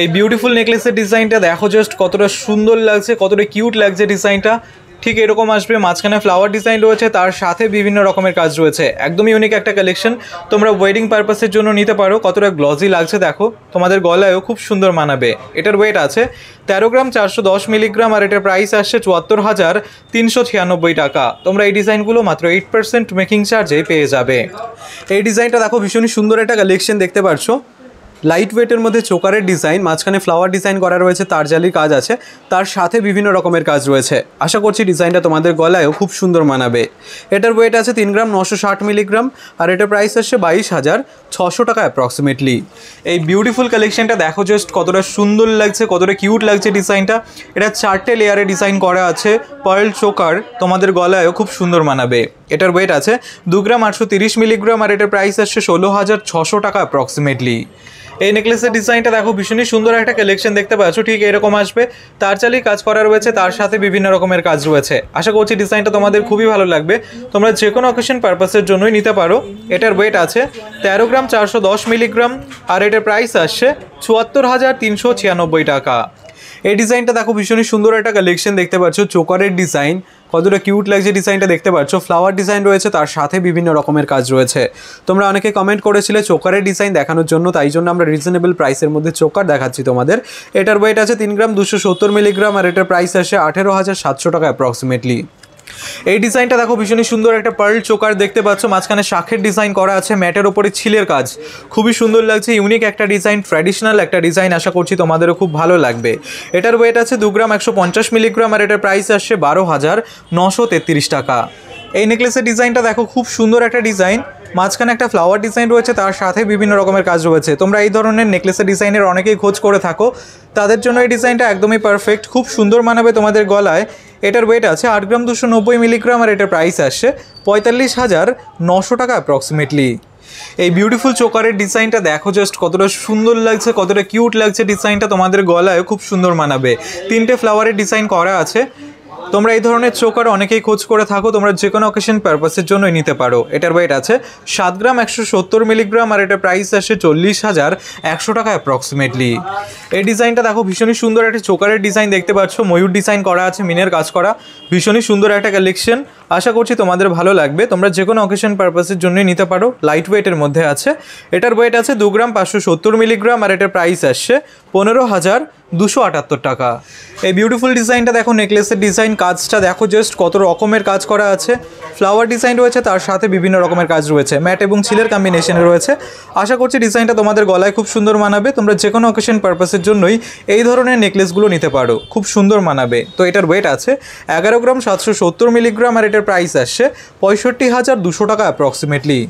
এই বিউটিফুল নেকলেসের ডিজাইনটা দেখো জাস্ট কতটা সুন্দর লাগছে কতটা কিউট লাগছে ডিজাইনটা ঠিক এরকম আসবে মাঝখানে ফ্লাওয়ার ডিজাইন রয়েছে তার সাথে বিভিন্ন রকমের কাজ রয়েছে একদম ইউনিক একটা কালেকশন তোমরা ওয়েডিং পারপাসের জন্য নিতে পারো কতটা গ্লজি লাগছে দেখো তোমাদের গলায়ও খুব সুন্দর মানাবে এটার ওয়েট আছে তেরো গ্রাম চারশো দশ মিলিগ্রাম আর এটার প্রাইস আসছে চুয়াত্তর হাজার তিনশো ছিয়ানব্বই টাকা তোমরা এই ডিজাইনগুলো মাত্র এইট পার্সেন্ট মেকিং চার্জে পেয়ে যাবে এই ডিজাইনটা দেখো ভীষণই সুন্দর একটা কালেকশন দেখতে পারছো লাইট ওয়েটের মধ্যে চোকারের ডিজাইন মাঝখানে ফ্লাওয়ার ডিজাইন করা রয়েছে তার জালির কাজ আছে তার সাথে বিভিন্ন রকমের কাজ রয়েছে আশা করছি ডিজাইনটা তোমাদের গলায়ও খুব সুন্দর মানাবে এটার ওয়েট আছে তিন গ্রাম নশো ষাট মিলিগ্রাম আর এটার প্রাইস আসছে বাইশ হাজার ছশো টাকা অ্যাপ্রক্সিমেটলি এই বিউটিফুল কালেকশনটা দেখো জাস্ট কতটা সুন্দর লাগছে কতটা কিউট লাগছে ডিজাইনটা এটা চারটে লেয়ারে ডিজাইন করা আছে পার্ল চোকার তোমাদের গলায়ও খুব সুন্দর মানাবে এটার ওয়েট আছে দু গ্রাম আটশো তিরিশ মিলিগ্রাম আর এটার প্রাইস আসছে ষোলো হাজার ছশো টাকা অ্যাপ্রক্সিমেটলি এই নেকলেসের ডিজাইনটা দেখো ভীষণই সুন্দর একটা কালেকশন দেখতে পাচ্ছ ঠিক এরকম আসবে তার চালিয়ে কাজ করা রয়েছে তার সাথে বিভিন্ন রকমের কাজ রয়েছে আশা করছি ডিজাইনটা তোমাদের খুবই ভালো লাগবে তোমরা যে কোনো অকেশন পারপাসের জন্যই নিতে পারো এটার ওয়েট আছে তেরো গ্রাম চারশো দশ মিলিগ্রাম আর এটার প্রাইস আসছে চুয়াত্তর হাজার তিনশো ছিয়ানব্বই টাকা এই ডিজাইনটা দেখো ভীষণই সুন্দর একটা কালেকশন দেখতে পাচ্ছ চোকারের ডিজাইন কতটা কিউট লাগছে ডিজাইনটা দেখতে পাচ্ছ ফ্লাওয়ার ডিজাইন রয়েছে তার সাথে বিভিন্ন রকমের কাজ রয়েছে তোমরা অনেকে কমেন্ট করেছিলে চোকারের ডিজাইন দেখানোর জন্য তাই জন্য আমরা রিজনেবল প্রাইসের মধ্যে চোকার দেখাচ্ছি তোমাদের এটার ওয়েট আছে তিন গ্রাম দুশো সত্তর মিলিগ্রাম আর এটার প্রাইস আসে আঠেরো হাজার সাতশো টাকা অ্যাপ্রক্সিমেটলি এই ডিজাইনটা দেখো ভীষণই সুন্দর একটা পার্ল চোকার দেখতে পাচ্ছ মাঝখানে শাখের ডিজাইন করা আছে ম্যাটের ওপরে ছিলের কাজ খুবই সুন্দর লাগছে ইউনিক একটা ডিজাইন ট্র্যাডিশনাল একটা ডিজাইন আশা করছি তোমাদেরও খুব ভালো লাগবে এটার ওয়েট আছে দু গ্রাম একশো মিলিগ্রাম আর এটার প্রাইস আসছে বারো হাজার নশো তেত্রিশ টাকা এই নেকলেসের ডিজাইনটা দেখো খুব সুন্দর একটা ডিজাইন মাঝখানে একটা ফ্লাওয়ার ডিজাইন রয়েছে তার সাথে বিভিন্ন রকমের কাজ রয়েছে তোমরা এই ধরনের নেকলেসের ডিজাইনের অনেকেই খোঁজ করে থাকো তাদের জন্য এই ডিজাইনটা একদমই পারফেক্ট খুব সুন্দর মানাবে তোমাদের গলায় এটার ওয়েট আছে আট গ্রাম দুশো নব্বই মিলিগ্রাম আর এটার প্রাইস আসছে পঁয়তাল্লিশ হাজার নশো টাকা অ্যাপ্রক্সিমেটলি এই বিউটিফুল চোকারের ডিজাইনটা দেখো জাস্ট কতটা সুন্দর লাগছে কতটা কিউট লাগছে ডিজাইনটা তোমাদের গলায় খুব সুন্দর মানাবে তিনটে ফ্লাওয়ারের ডিজাইন করা আছে তোমরা এই ধরনের চোকার অনেকেই খোঁজ করে থাকো তোমরা যে কোনো অকেশন পারপাসের জন্যই নিতে পারো এটার ওয়েট আছে সাত গ্রাম একশো সত্তর মিলিগ্রাম আর এটা প্রাইস আসে চল্লিশ হাজার একশো টাকা অ্যাপ্রক্সিমেটলি এই ডিজাইনটা দেখো ভীষণই সুন্দর একটা চোকারের ডিজাইন দেখতে পাচ্ছ ময়ূর ডিজাইন করা আছে মিনের কাজ করা ভীষণই সুন্দর একটা কালেকশন আশা করছি তোমাদের ভালো লাগবে তোমরা যে কোনো অকেশন পারপাসের জন্যই নিতে পারো লাইট ওয়েটের মধ্যে আছে এটার ওয়েট আছে দু গ্রাম পাঁচশো সত্তর মিলিগ্রাম আর এটার প্রাইস আসছে পনেরো হাজার দুশো আটাত্তর টাকা এই বিউটিফুল ডিজাইনটা দেখো নেকলেসের ডিজাইন কাজটা দেখো জাস্ট কত রকমের কাজ করা আছে ফ্লাওয়ার ডিজাইন রয়েছে তার সাথে বিভিন্ন রকমের কাজ রয়েছে ম্যাট এবং ছিলের কম্বিনেশনে রয়েছে আশা করছি ডিজাইনটা তোমাদের গলায় খুব সুন্দর মানাবে তোমরা যে কোনো অকেশন পারপাসের জন্যই এই ধরনের নেকলেসগুলো নিতে পারো খুব সুন্দর মানাবে তো এটার ওয়েট আছে এগারো গ্রাম সাতশো সত্তর মিলিগ্রাম আর এটা এটার প্রাইস আসছে পঁয়ষট্টি হাজার দুশো টাকা অ্যাপ্রক্সিমেটলি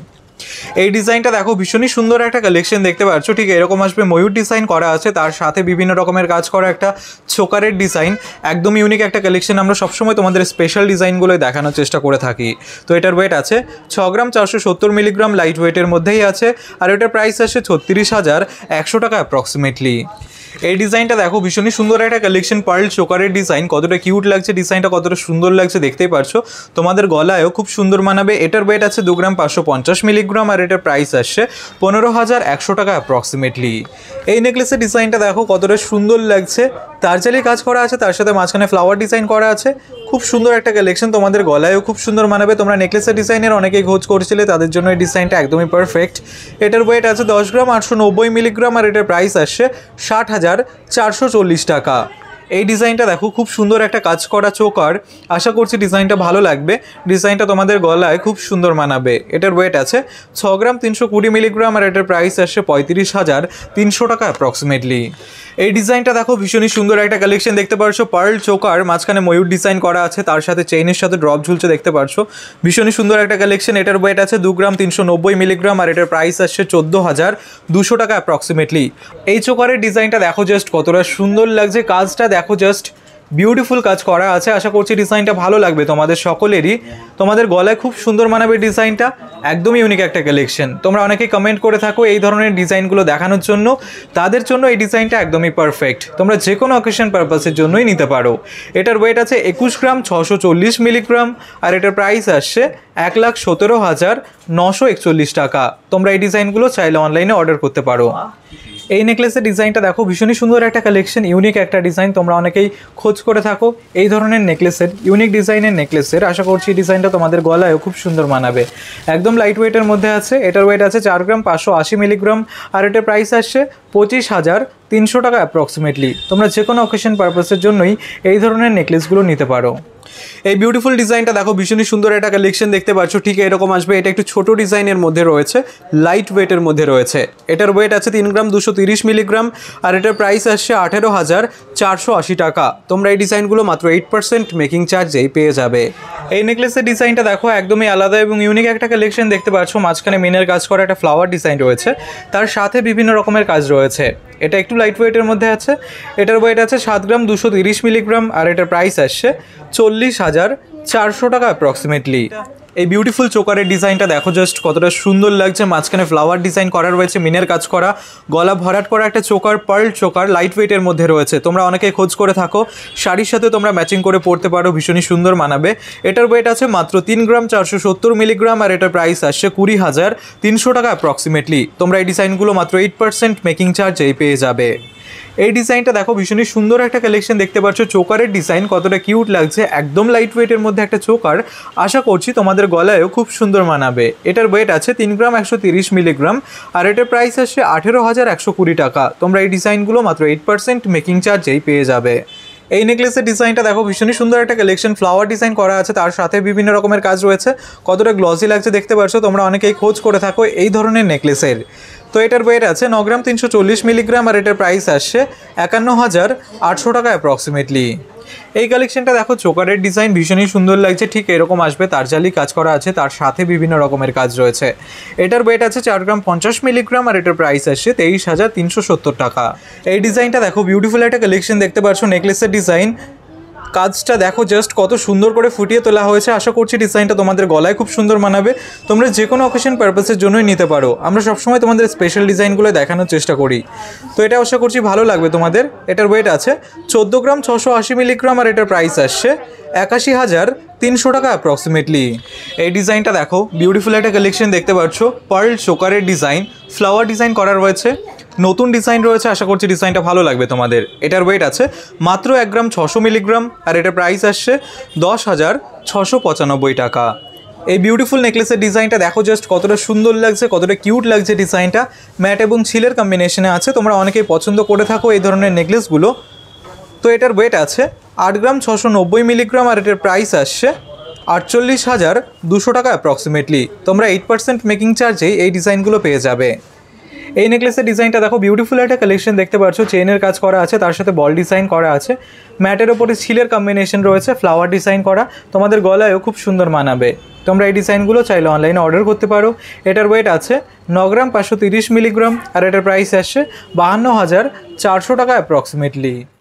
এই ডিজাইনটা দেখো ভীষণই সুন্দর একটা কালেকশন দেখতে পাচ্ছ ঠিক এরকম আসবে ময়ূর ডিজাইন করা আছে তার সাথে বিভিন্ন রকমের কাজ করা একটা ছোকারের ডিজাইন একদম ইউনিক একটা কালেকশন আমরা সবসময় তোমাদের স্পেশাল ডিজাইনগুলোই দেখানোর চেষ্টা করে থাকি তো এটার ওয়েট আছে ছ গ্রাম চারশো সত্তর মিলিগ্রাম লাইট ওয়েটের মধ্যেই আছে আর এটার প্রাইস আসে ছত্রিশ হাজার একশো টাকা অ্যাপ্রক্সিমেটলি এই ডিজাইনটা দেখো ভীষণই সুন্দর একটা কালেকশন পার্ল চোকারের ডিজাইন কতটা কিউট লাগছে ডিজাইনটা কতটা সুন্দর লাগছে দেখতেই পারছো তোমাদের গলায়ও খুব সুন্দর মানাবে এটার ওয়েট আছে দু গ্রাম পাঁচশো পঞ্চাশ মিলিগ্রাম আর এটার প্রাইস আসছে পনেরো হাজার একশো টাকা অ্যাপ্রক্সিমেটলি এই নেকলেসের ডিজাইনটা দেখো কতটা সুন্দর লাগছে তারজালি কাজ করা আছে তার সাথে মাঝখানে ফ্লাওয়ার ডিজাইন করা আছে খুব সুন্দর একটা কালেকশন তোমাদের গলায়ও খুব সুন্দর মানাবে তোমরা নেকলেসের ডিজাইনের অনেকেই খোঁজ করছিলে তাদের জন্য এই ডিজাইনটা একদমই পারফেক্ট এটার ওয়েট আছে দশ গ্রাম আটশো নব্বই মিলিগ্রাম আর এটার প্রাইস আসছে ষাট হাজার চারশো চল্লিশ টাকা এই ডিজাইনটা দেখো খুব সুন্দর একটা কাজ করা চোকার আশা করছি ডিজাইনটা ভালো লাগবে ডিজাইনটা তোমাদের গলায় খুব সুন্দর মানাবে এটার ওয়েট আছে ছ গ্রাম তিনশো কুড়ি মিলিগ্রাম আর এটার প্রাইস আসছে পঁয়ত্রিশ হাজার তিনশো টাকা অ্যাপ্রক্সিমেটলি এই ডিজাইনটা দেখো ভীষণই সুন্দর একটা কালেকশন দেখতে পারছো পার্ল চোকার মাঝখানে ময়ূর ডিজাইন করা আছে তার সাথে চেইনের সাথে ড্রপ ঝুলছে দেখতে পারছো ভীষণই সুন্দর একটা কালেকশন এটার ওয়েট আছে দু গ্রাম তিনশো নব্বই মিলিগ্রাম আর এটার প্রাইস আসছে চোদ্দো হাজার দুশো টাকা অ্যাপ্রক্সিমেটলি এই চোকারের ডিজাইনটা দেখো জাস্ট কতটা সুন্দর লাগছে কাজটা দেখো জাস্ট বিউটিফুল কাজ করা আছে আশা করছি ডিজাইনটা ভালো লাগবে তোমাদের সকলেরই তোমাদের গলায় খুব সুন্দর মানাবে ডিজাইনটা একদম ইউনিক একটা কালেকশন তোমরা অনেকে কমেন্ট করে থাকো এই ধরনের ডিজাইনগুলো দেখানোর জন্য তাদের জন্য এই ডিজাইনটা একদমই পারফেক্ট তোমরা যে কোনো অকেশন পারপাসের জন্যই নিতে পারো এটার ওয়েট আছে একুশ গ্রাম ছশো চল্লিশ মিলিগ্রাম আর এটার প্রাইস আসছে এক লাখ সতেরো হাজার নশো একচল্লিশ টাকা তোমরা এই ডিজাইনগুলো চাইলে অনলাইনে অর্ডার করতে পারো এই নেকলেসের ডিজাইনটা দেখো ভীষণই সুন্দর একটা কালেকশন ইউনিক একটা ডিজাইন তোমরা অনেকেই খোঁজ করে থাকো এই ধরনের নেকলেসের ইউনিক ডিজাইনের নেকলেসের আশা করছি এই ডিজাইনটা তোমাদের গলায়ও খুব সুন্দর মানাবে একদম লাইট ওয়েটের মধ্যে আছে এটার ওয়েট আছে চার গ্রাম পাঁচশো আশি মিলিগ্রাম আর এটার প্রাইস আসছে পঁচিশ হাজার তিনশো টাকা অ্যাপ্রক্সিমেটলি তোমরা যে কোনো অকেশন পারপাসের জন্যই এই ধরনের নেকলেসগুলো নিতে পারো এই বিউটিফুল ডিজাইনটা দেখো ভীষণই সুন্দর এটা কালেকশন দেখতে পাচ্ছ ঠিক এরকম আসবে এটা একটু ছোট ডিজাইনের মধ্যে রয়েছে লাইট ওয়েটের মধ্যে রয়েছে এটার ওয়েট আছে তিন গ্রাম দুশো তিরিশ মিলিগ্রাম আর এটার প্রাইস আসছে আঠেরো হাজার চারশো টাকা তোমরা এই ডিজাইনগুলো মাত্র এইট পার্সেন্ট মেকিং চার্জেই পেয়ে যাবে এই নেকলেসের ডিজাইনটা দেখো একদমই আলাদা এবং ইউনিক একটা কালেকশন দেখতে পাচ্ছ মাঝখানে মিনের কাজ করা একটা ফ্লাওয়ার ডিজাইন রয়েছে তার সাথে বিভিন্ন রকমের কাজ রয়েছে এটা একটু লাইট ওয়েটের মধ্যে আছে এটার ওয়েট আছে সাত গ্রাম দুশো তিরিশ মিলিগ্রাম আর এটার প্রাইস আসছে চল্লিশ হাজার চারশো টাকা অ্যাপ্রক্সিমেটলি এই বিউটিফুল চোকারের ডিজাইনটা দেখো জাস্ট কতটা সুন্দর লাগছে মাঝখানে ফ্লাওয়ার ডিজাইন করা রয়েছে মিনের কাজ করা গলা ভরাট করা একটা চোকার পার্ল চোকার লাইট ওয়েটের মধ্যে রয়েছে তোমরা অনেকে খোঁজ করে থাকো শাড়ির সাথে তোমরা ম্যাচিং করে পরতে পারো ভীষণই সুন্দর মানাবে এটার ওয়েট আছে মাত্র তিন গ্রাম চারশো সত্তর মিলিগ্রাম আর এটার প্রাইস আসছে কুড়ি হাজার তিনশো টাকা অ্যাপ্রক্সিমেটলি তোমরা এই ডিজাইনগুলো মাত্র এইট পার্সেন্ট মেকিং চার্জ এই পেয়ে যাবে এই ডিজাইনটা দেখো ভীষণই সুন্দর একটা কালেকশন দেখতে পাচ্ছ চোকারের ডিজাইন কতটা কিউট লাগছে একদম লাইট ওয়েটের মধ্যে একটা চোকার আশা করছি তোমাদের গলায়ও খুব সুন্দর মানাবে এটার ওয়েট আছে তিন গ্রাম একশো মিলিগ্রাম আর এটার প্রাইস আসছে আঠেরো হাজার একশো কুড়ি টাকা তোমরা এই ডিজাইনগুলো মাত্র এইট পার্সেন্ট মেকিং চার্জেই পেয়ে যাবে এই নেকলেসের ডিজাইনটা দেখো ভীষণই সুন্দর একটা কালেকশন ফ্লাওয়ার ডিজাইন করা আছে তার সাথে বিভিন্ন রকমের কাজ রয়েছে কতটা গ্লসি লাগছে দেখতে পাচ্ছ তোমরা অনেকেই খোঁজ করে থাকো এই ধরনের নেকলেসের তো এটার ওয়েট আছে ন গ্রাম তিনশো চল্লিশ মিলিগ্রাম আর এটার প্রাইস আসছে একান্ন হাজার আটশো টাকা অ্যাপ্রক্সিমেটলি এই কালেকশনটা দেখো চোকারের ডিজাইন ভীষণই সুন্দর লাগছে ঠিক এরকম আসবে তার জালি কাজ করা আছে তার সাথে বিভিন্ন রকমের কাজ রয়েছে এটার ওয়েট আছে চার গ্রাম পঞ্চাশ মিলিগ্রাম আর এটার প্রাইস আসছে তেইশ হাজার তিনশো সত্তর টাকা এই ডিজাইনটা দেখো বিউটিফুল একটা কালেকশন দেখতে পাচ্ছ নেকলেসের ডিজাইন কাজটা দেখো জাস্ট কত সুন্দর করে ফুটিয়ে তোলা হয়েছে আশা করছি ডিজাইনটা তোমাদের গলায় খুব সুন্দর মানাবে তোমরা যে কোনো অকেশন পারপাসের জন্যই নিতে পারো আমরা সবসময় তোমাদের স্পেশাল ডিজাইনগুলো দেখানোর চেষ্টা করি তো এটা আশা করছি ভালো লাগবে তোমাদের এটার ওয়েট আছে চোদ্দো গ্রাম ছশো আশি মিলিগ্রাম আর এটার প্রাইস আসছে একাশি হাজার তিনশো টাকা অ্যাপ্রক্সিমেটলি এই ডিজাইনটা দেখো বিউটিফুল একটা কালেকশন দেখতে পাচ্ছ পার্ল শোকারের ডিজাইন ফ্লাওয়ার ডিজাইন করা রয়েছে নতুন ডিজাইন রয়েছে আশা করছি ডিজাইনটা ভালো লাগবে তোমাদের এটার ওয়েট আছে মাত্র এক গ্রাম ছশো মিলিগ্রাম আর এটার প্রাইস আসছে দশ হাজার ছশো পঁচানব্বই টাকা এই বিউটিফুল নেকলেসের ডিজাইনটা দেখো জাস্ট কতটা সুন্দর লাগছে কতটা কিউট লাগছে ডিজাইনটা ম্যাট এবং ছিলের কম্বিনেশনে আছে তোমরা অনেকেই পছন্দ করে থাকো এই ধরনের নেকলেসগুলো তো এটার ওয়েট আছে আট গ্রাম ছশো নব্বই মিলিগ্রাম আর এটার প্রাইস আসছে আটচল্লিশ হাজার দুশো টাকা অ্যাপ্রক্সিমেটলি তোমরা এইট পার্সেন্ট মেকিং চার্জেই এই ডিজাইনগুলো পেয়ে যাবে এই নেকলেসের ডিজাইনটা দেখো বিউটিফুল একটা কালেকশন দেখতে পাচ্ছ চেনের কাজ করা আছে তার সাথে বল ডিজাইন করা আছে ম্যাটের ওপরে ছিলের কম্বিনেশন রয়েছে ফ্লাওয়ার ডিজাইন করা তোমাদের গলায়ও খুব সুন্দর মানাবে তোমরা এই ডিজাইনগুলো চাইলে অনলাইনে অর্ডার করতে পারো এটার ওয়েট আছে ন গ্রাম পাঁচশো তিরিশ মিলিগ্রাম আর এটার প্রাইস আসছে বাহান্ন হাজার চারশো টাকা অ্যাপ্রক্সিমেটলি